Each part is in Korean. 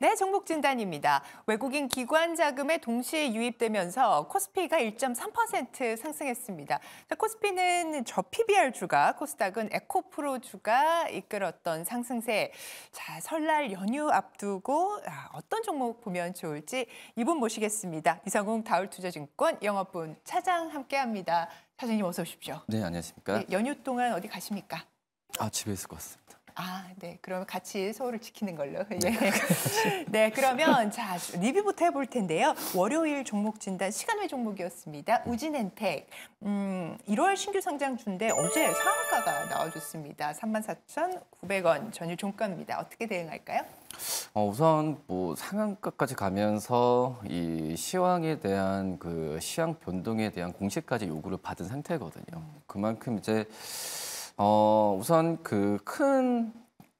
네, 정복진단입니다. 외국인 기관 자금에 동시에 유입되면서 코스피가 1.3% 상승했습니다. 코스피는 저 PBR 주가, 코스닥은 에코프로 주가 이끌었던 상승세. 자, 설날 연휴 앞두고 아, 어떤 종목 보면 좋을지 이분 모시겠습니다. 이상웅 다울투자증권 영업분 차장 함께합니다. 차장님 어서 오십시오. 네, 안녕하십니까. 네, 연휴 동안 어디 가십니까? 아, 집에 있을 것 같습니다. 아, 네. 그러면 같이 서울을 지키는 걸로. 네. 예. 네, 그러면 자, 리뷰부터 해볼 텐데요. 월요일 종목 진단 시간 외 종목이었습니다. 우진엔텍. 음, 1월 신규 상장 준데 어제 상한가가 나와줬습니다. 34,900원 전일 종가입니다. 어떻게 대응할까요? 어, 우선 뭐 상한가까지 가면서 이 시황에 대한 그 시황 변동에 대한 공시까지 요구를 받은 상태거든요. 음. 그만큼 이제 어, 우선 그 큰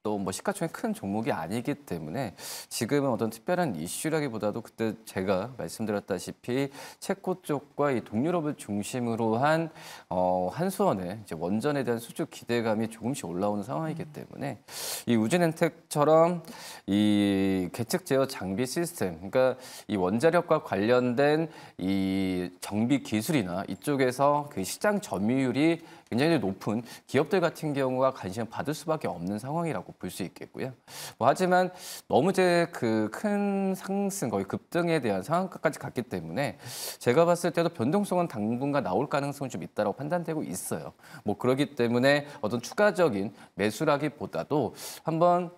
또 뭐 시가총액 큰 종목이 아니기 때문에 지금은 어떤 특별한 이슈라기보다도 그때 제가 말씀드렸다시피 체코 쪽과 이 동유럽을 중심으로 한 어, 한수원의 이제 원전에 대한 수주 기대감이 조금씩 올라오는 상황이기 음. 때문에 이 우진엔텍처럼 이 계측 제어 장비 시스템 그러니까 이 원자력과 관련된 이 정비 기술이나 이쪽에서 그 시장 점유율이 굉장히 높은 기업들 같은 경우가 관심을 받을 수밖에 없는 상황이라고 볼 수 있겠고요. 뭐 하지만 너무 제 그 큰 상승 거의 급등에 대한 상황까지 갔기 때문에 제가 봤을 때도 변동성은 당분간 나올 가능성이 좀 있다고 판단되고 있어요. 뭐 그러기 때문에 어떤 추가적인 매수라기보다도 한번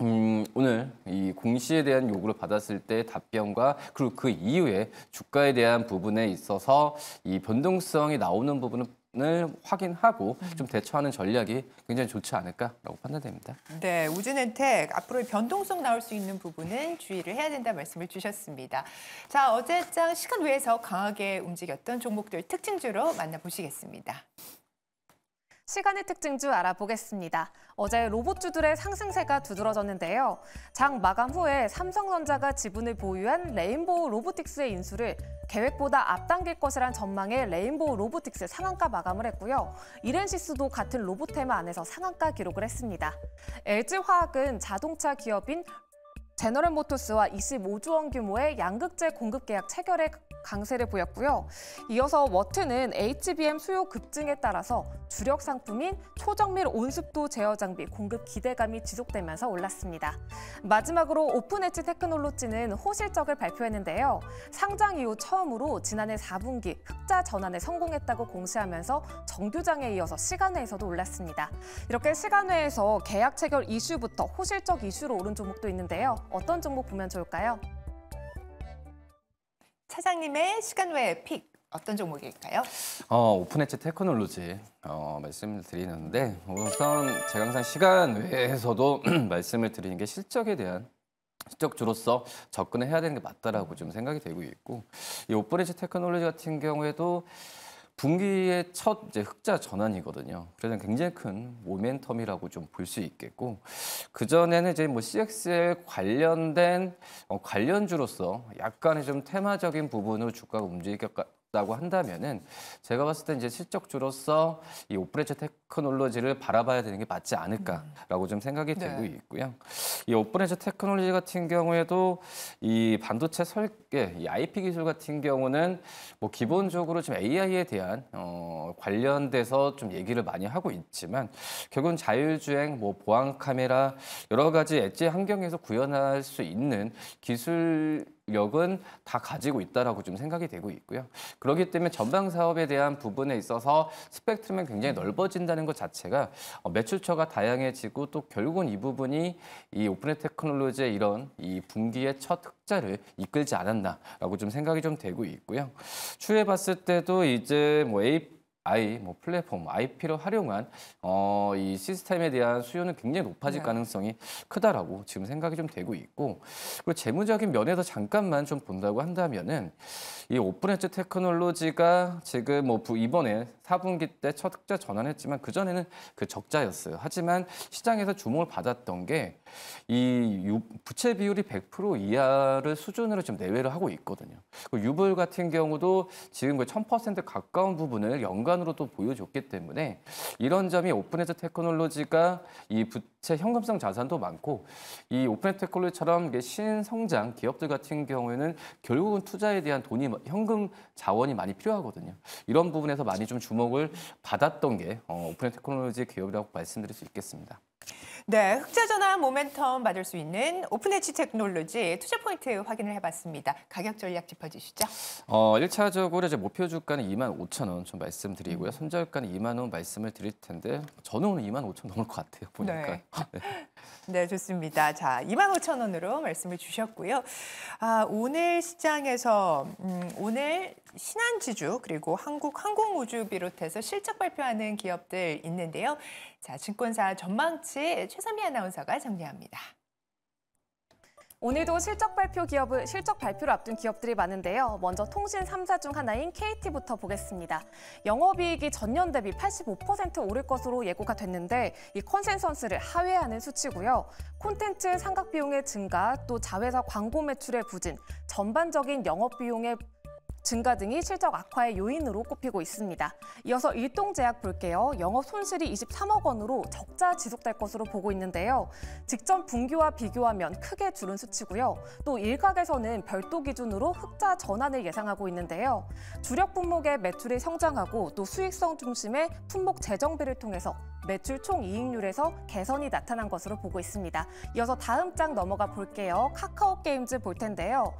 음, 오늘 이 공시에 대한 요구를 받았을 때 답변과 그리고 그 이후에 주가에 대한 부분에 있어서 이 변동성이 나오는 부분은 을 확인하고 음. 좀 대처하는 전략이 굉장히 좋지 않을까라고 판단됩니다. 네, 우진엔텍 앞으로 변동성 나올 수 있는 부분은 주의를 해야 된다 말씀을 주셨습니다. 자, 어제장 시간 외에서 강하게 움직였던 종목들 특징주로 만나보시겠습니다. 시간의 특징주 알아보겠습니다. 어제 로봇주들의 상승세가 두드러졌는데요. 장 마감 후에 삼성전자가 지분을 보유한 레인보우 로보틱스의 인수를 계획보다 앞당길 것이란 전망에 레인보우 로보틱스 상한가 마감을 했고요. 이렌시스도 같은 로봇테마 안에서 상한가 기록을 했습니다. LG화학은 자동차 기업인 제너럴모토스와 25조 원 규모의 양극재 공급 계약 체결에 강세를 보였고요. 이어서 워트는 HBM 수요 급증에 따라서 주력 상품인 초정밀 온습도 제어 장비 공급 기대감이 지속되면서 올랐습니다. 마지막으로 오픈엣지 테크놀로지는 호실적을 발표했는데요. 상장 이후 처음으로 지난해 4분기 흑자 전환에 성공했다고 공시하면서 정규장에 이어서 시간외에서도 올랐습니다. 이렇게 시간외에서 계약 체결 이슈부터 호실적 이슈로 오른 종목도 있는데요. 어떤 종목 보면 좋을까요? 차장님의 시간 외의 픽 어떤 종목일까요? 어, 오픈엣지 테크놀로지 어, 말씀을 드리는데 우선 제가 항상 시간 외에서도 말씀을 드리는 게 실적에 대한 실적주로서 접근을 해야 되는 게 맞다라고 좀 생각이 되고 있고 이 오픈엣지 테크놀로지 같은 경우에도 분기의 첫 이제 흑자 전환이거든요. 그래서 굉장히 큰 모멘텀이라고 좀 볼 수 있겠고 그 전에는 이제 뭐 CX에 관련된 어, 관련주로서 약간의 좀 테마적인 부분으로 주가가 움직였, 라고 한다면은 제가 봤을 때 이제 실적주로서 이 오프레츠 이 테크놀로지를 바라봐야 되는 게 맞지 않을까라고 좀 생각이 음. 네. 되고 있고요. 이 오프레츠 이 테크놀로지 같은 경우에도 이 반도체 설계, 이 IP 기술 같은 경우는 뭐 기본적으로 좀 AI에 대한 어 관련돼서 좀 얘기를 많이 하고 있지만 결국은 자율주행, 뭐 보안 카메라 여러 가지 엣지 환경에서 구현할 수 있는 기술 역은 다 가지고 있다라고 좀 생각이 되고 있고요. 그렇기 때문에 전방 사업에 대한 부분에 있어서 스펙트럼이 굉장히 넓어진다는 것 자체가 어, 매출처가 다양해지고 또 결국은 이 부분이 이 오픈의 테크놀로지의 이런 이 분기의 첫 흑자를 이끌지 않았나라고 좀 생각이 좀 되고 있고요. 추후에 봤을 때도 이제 뭐 A AI 뭐 플랫폼, IP를 활용한 어, 이 시스템에 대한 수요는 굉장히 높아질 네. 가능성이 크다라고 지금 생각이 좀 되고 있고 그리고 재무적인 면에서 잠깐만 좀 본다고 한다면은 이 오픈 엣지 테크놀로지가 지금 뭐 이번에 4분기 때첫 흑자 전환했지만 그 전에는 그 적자였어요. 하지만 시장에서 주목을 받았던 게 이 부채 비율이 100% 이하를 수준으로 지금 내외를 하고 있거든요. 그 유불 같은 경우도 지금 거의 그 1000% 가까운 부분을 연간 전환으로도 보여줬기 때문에 이런 점이 오픈헤드 테크놀로지가 이 부채 현금성 자산도 많고 이 오픈헤드 테크놀로지처럼 신성장 기업들 같은 경우에는 결국은 투자에 대한 돈이 현금 자원이 많이 필요하거든요. 이런 부분에서 많이 좀 주목을 받았던 게 어, 오픈헤드 테크놀로지 기업이라고 말씀드릴 수 있겠습니다. 네, 흑자 전환 모멘텀 받을 수 있는 오픈엣치 테크놀로지 투자 포인트 확인을 해봤습니다. 가격 전략 짚어주시죠. 어, 1차적으로 이제 목표 주가는 2만 5천 원 좀 말씀드리고요. 음. 손절가는 2만 원 말씀을 드릴 텐데 저는 오늘 2만 5천 넘을 것 같아요. 보니까. 네. 네. 네, 좋습니다. 자, 2 5 0 0원으로 말씀을 주셨고요. 아, 오늘 시장에서 음, 오늘 신한지주 그리고 한국항공우주 비롯해서 실적 발표하는 기업들 있는데요. 자, 증권사 전망치 최선미 아나운서가 정리합니다. 오늘도 실적 발표 기업을 실적 발표를 앞둔 기업들이 많은데요. 먼저 통신 3사 중 하나인 KT부터 보겠습니다. 영업이익이 전년 대비 85% 오를 것으로 예고가 됐는데 이 컨센서스를 하회하는 수치고요. 콘텐츠 상각 비용의 증가, 또 자회사 광고 매출의 부진, 전반적인 영업 비용의 증가 등이 실적 악화의 요인으로 꼽히고 있습니다. 이어서 일동제약 볼게요. 영업 손실이 23억 원으로 적자 지속될 것으로 보고 있는데요. 직전 분기와 비교하면 크게 줄은 수치고요. 또 일각에서는 별도 기준으로 흑자 전환을 예상하고 있는데요. 주력 품목의 매출이 성장하고 또 수익성 중심의 품목 재정비를 통해서 매출 총 이익률에서 개선이 나타난 것으로 보고 있습니다. 이어서 다음 장 넘어가 볼게요. 카카오 게임즈 볼 텐데요.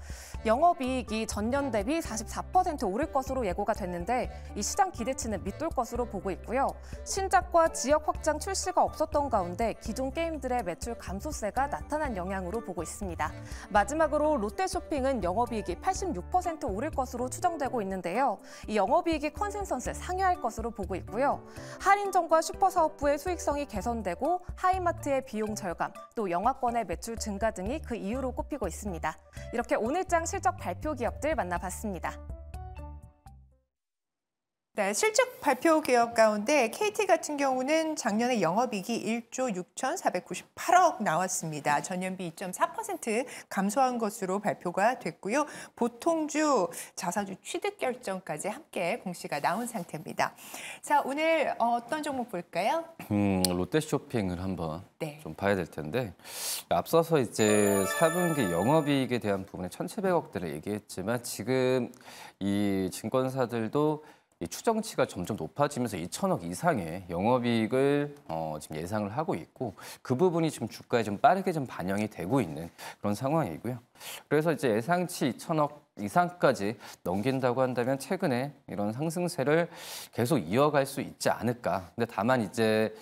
영업이익이 전년 대비 44% 오를 것으로 예고가 됐는데 이 시장 기대치는 밑돌 것으로 보고 있고요. 신작과 지역 확장 출시가 없었던 가운데 기존 게임들의 매출 감소세가 나타난 영향으로 보고 있습니다. 마지막으로 롯데쇼핑은 영업이익이 86% 오를 것으로 추정되고 있는데요. 이 영업이익이 컨센서스 상회할 것으로 보고 있고요. 할인점과 슈퍼사업 업부의 수익성이 개선되고 하이마트의 비용 절감, 또 영화권의 매출 증가 등이 그 이유로 꼽히고 있습니다. 이렇게 오늘장 실적 발표 기업들 만나봤습니다. 네, 실적 발표 기업 가운데 KT 같은 경우는 작년에 영업이익이 1조 6,498억 나왔습니다. 전년비 2.4% 감소한 것으로 발표가 됐고요. 보통주, 자사주 취득 결정까지 함께 공시가 나온 상태입니다. 자, 오늘 어떤 종목 볼까요? 음, 롯데쇼핑을 한번 네. 좀 봐야 될 텐데 앞서서 이제 4분기 영업이익에 대한 부분에 1,700억대를 얘기했지만 지금 이 증권사들도 이 추정치가 점점 높아지면서 2천억 이상의 영업이익을 어, 지금 예상을 하고 있고 그 부분이 지금 주가에 좀 빠르게 좀 반영이 되고 있는 그런 상황이고요. 그래서 이제 예상치 2천억 이상까지 넘긴다고 한다면 최근에 이런 상승세를 계속 이어갈 수 있지 않을까. 근데 다만 이제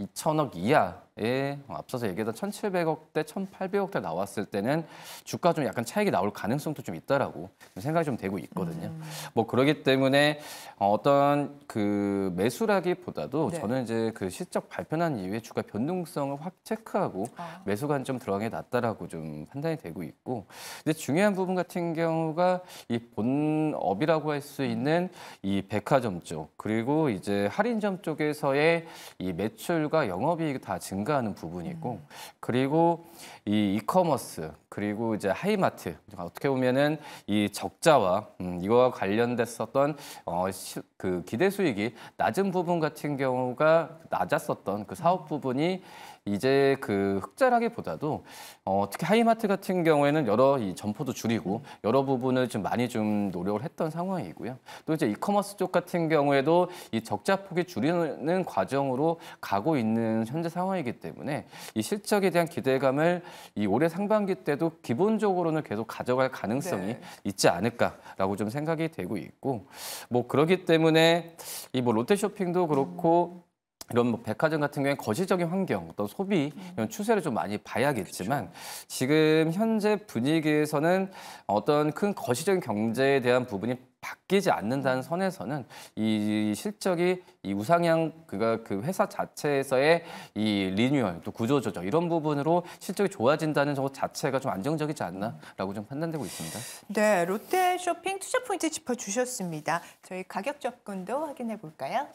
2천억 이하에 앞서서 얘기했던 1,700억대, 1,800억대 나왔을 때는 주가 좀 약간 차익이 나올 가능성도 좀 있다라고 생각이 좀 되고 있거든요. 음. 뭐 그러기 때문에 어, 어떤 그 매수라기보다도 네. 저는 이제 그 실적 발표난 이후에 주가 변동성을 확 체크하고 아. 매수가 좀들어가게 낫다라고 좀 판단이 되고 있고 근데 중요한 부분 같은 경우가 이 본업이라고 할 수 있는 이 백화점 쪽 그리고 이제 할인점 쪽에서의 이 매출 매출과 영업이익이 다 증가하는 부분이고 음. 그리고 이 이커머스 그리고 이제 하이마트 그러니까 어떻게 보면은 이 적자와 음, 이거와 관련됐었던 어, 시, 그 기대 수익이 낮은 부분 같은 경우가 낮았었던 그 사업 부분이 이제 그 흑자라기보다도 어, 특히 하이마트 같은 경우에는 여러 이 점포도 줄이고 여러 부분을 좀 많이 좀 노력을 했던 상황이고요. 또 이제 이커머스 쪽 같은 경우에도 이 적자 폭이 줄이는 과정으로 가고 있는 현재 상황이기 때문에 이 실적에 대한 기대감을 이 올해 상반기 때도 기본적으로는 계속 가져갈 가능성이 네. 있지 않을까라고 좀 생각이 되고 있고 뭐 그러기 때문에 이 뭐 롯데쇼핑도 그렇고 이런 뭐 백화점 같은 경우에 거시적인 환경, 어떤 소비 이런 추세를 좀 많이 봐야겠지만 지금 현재 분위기에서는 어떤 큰 거시적인 경제에 대한 부분이 바뀌지 않는다는 선에서는 이 실적이 이 우상향 그가 그 회사 자체에서의 이 리뉴얼 또 구조 조정 이런 부분으로 실적이 좋아진다는 것 자체가 좀 안정적이지 않나라고 좀 판단되고 있습니다. 네, 롯데 쇼핑 투자 포인트 짚어 주셨습니다. 저희 가격 접근도 확인해 볼까요?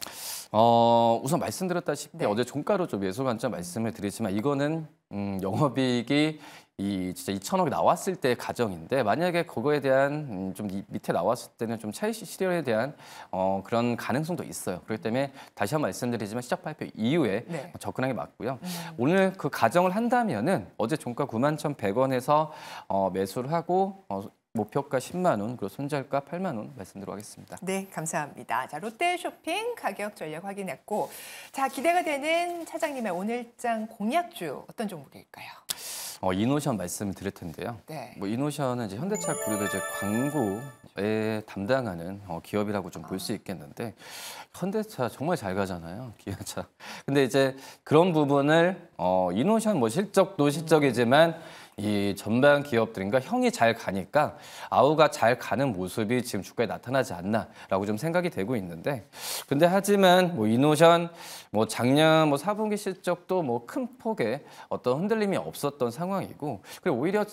어, 우선 말씀드렸다시피 네. 어제 종가로 좀 예술 관점 말씀을 드리지만 이거는 음, 영업이익이 이 진짜 2천억이 나왔을 때 가정인데 만약에 그거에 대한 음, 좀 밑에 나왔을 때는 좀 차익 실현에 대한 어, 그런 가능성도 있어요. 그렇기 때문에 다시 한번 말씀드리지만 시작 발표 이후에 네. 접근하는 게 맞고요. 음. 오늘 그 가정을 한다면은 어제 종가 9만 1,100원에서 어, 매수를 하고 어, 목표가 10만 원, 그리고 손절가 8만 원 말씀드리겠습니다. 네, 감사합니다. 자, 롯데쇼핑 가격 전략 확인했고, 자 기대가 되는 차장님의 오늘장 공약주 어떤 종목일까요? 어, 이노션 말씀을 드릴 텐데요. 네. 뭐 이노션은 이제 현대차 그룹의 이제 광고에 담당하는 어, 기업이라고 좀 볼수 아. 있겠는데 현대차 정말 잘 가잖아요, 기아차. 근데 이제 그런 부분을 어, 이노션 뭐 실적도 실적이지만 음. 이 전반 기업들인가 형이 잘 가니까 아우가 잘 가는 모습이 지금 주가에 나타나지 않나라고 좀 생각이 되고 있는데 근데 하지만 뭐 이노션 뭐 작년 뭐 4분기 실적도 뭐 큰 폭의 어떤 흔들림이 없었던 상황이고 그리고 오히려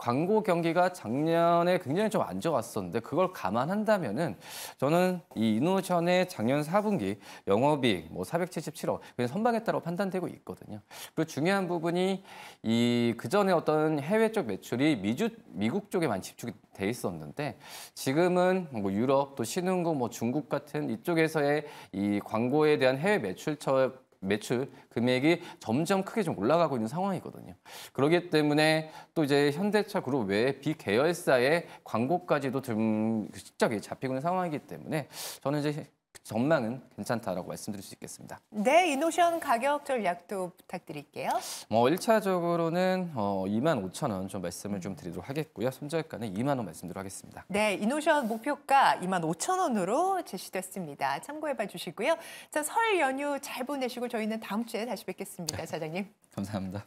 광고 경기가 작년에 굉장히 좀 안 좋았었는데 그걸 감안한다면은 저는 이 이노션의 작년 4분기 영업이익 뭐 477억 그냥 선방했다고 판단되고 있거든요. 그리고 중요한 부분이 이 그전에 어떤 해외 쪽 매출이 미주 미국 쪽에 많이 집중이 돼 있었는데 지금은 뭐 유럽 또 신흥국 뭐 중국 같은 이쪽에서의 이 광고에 대한 해외 매출처 매출 금액이 점점 크게 좀 올라가고 있는 상황이거든요. 그러기 때문에 또 이제 현대차 그룹 외에 비계열사의 광고까지도 좀 그 시작이 잡히고 있는 상황이기 때문에 저는 이제 전망은 괜찮다라고 말씀드릴 수 있겠습니다. 네, 이노션 가격 전략도 부탁드릴게요. 뭐 1차적으로는 어, 2만 5천 원좀 말씀을 좀 드리도록 하겠고요. 손절가는 2만 원 말씀드리도록 하겠습니다. 네, 이노션 목표가 2만 5천 원으로 제시됐습니다. 참고해봐 주시고요. 자, 설 연휴 잘 보내시고 저희는 다음 주에 다시 뵙겠습니다, 네. 사장님. 감사합니다.